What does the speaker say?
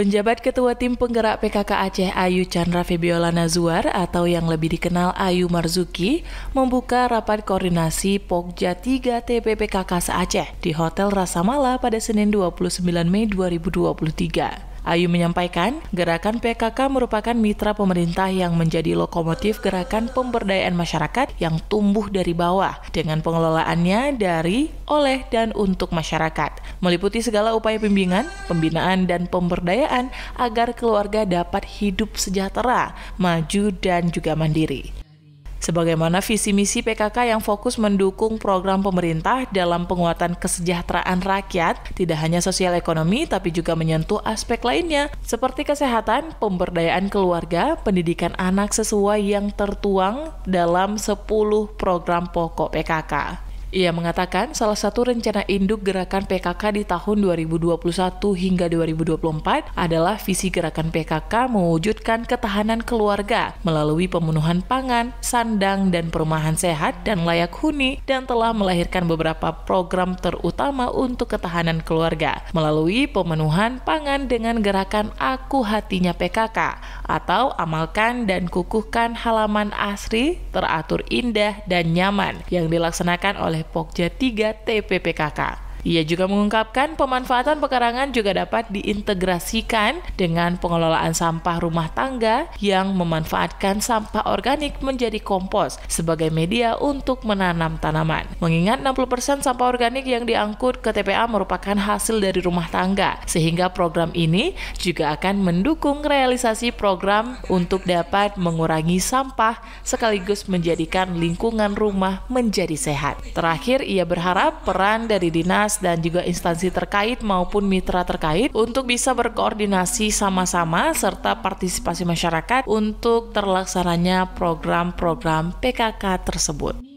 Penjabat Ketua Tim Penggerak PKK Aceh Ayu Chandra Febiola Nazuar atau yang lebih dikenal Ayu Marzuki membuka rapat koordinasi Pokja 3 TPPKK se-Aceh di Hotel Rasamala pada Senin 29 Mei 2023. Ayu menyampaikan, gerakan PKK merupakan mitra pemerintah yang menjadi lokomotif gerakan pemberdayaan masyarakat yang tumbuh dari bawah dengan pengelolaannya dari, oleh, dan untuk masyarakat. Meliputi segala upaya pembimbingan, pembinaan, dan pemberdayaan agar keluarga dapat hidup sejahtera, maju, dan juga mandiri sebagaimana visi misi PKK yang fokus mendukung program pemerintah dalam penguatan kesejahteraan rakyat, tidak hanya sosial ekonomi tapi juga menyentuh aspek lainnya seperti kesehatan, pemberdayaan keluarga, pendidikan anak sesuai yang tertuang dalam 10 program pokok PKK. Ia mengatakan salah satu rencana induk gerakan PKK di tahun 2021 hingga 2024 adalah visi gerakan PKK mewujudkan ketahanan keluarga melalui pemenuhan pangan, sandang, dan perumahan sehat dan layak huni dan telah melahirkan beberapa program terutama untuk ketahanan keluarga melalui pemenuhan pangan dengan gerakan Aku Hatinya PKK atau amalkan dan kukuhkan halaman asri teratur indah dan nyaman yang dilaksanakan oleh oleh Pokja 3 TPPKK. Ia juga mengungkapkan pemanfaatan pekarangan juga dapat diintegrasikan dengan pengelolaan sampah rumah tangga yang memanfaatkan sampah organik menjadi kompos sebagai media untuk menanam tanaman. Mengingat 60% sampah organik yang diangkut ke TPA merupakan hasil dari rumah tangga, sehingga program ini juga akan mendukung realisasi program untuk dapat mengurangi sampah sekaligus menjadikan lingkungan rumah menjadi sehat. Terakhir, ia berharap peran dari Dinas dinas dan juga instansi terkait maupun mitra terkait untuk bisa berkoordinasi sama-sama serta partisipasi masyarakat untuk terlaksananya program-program PKK tersebut.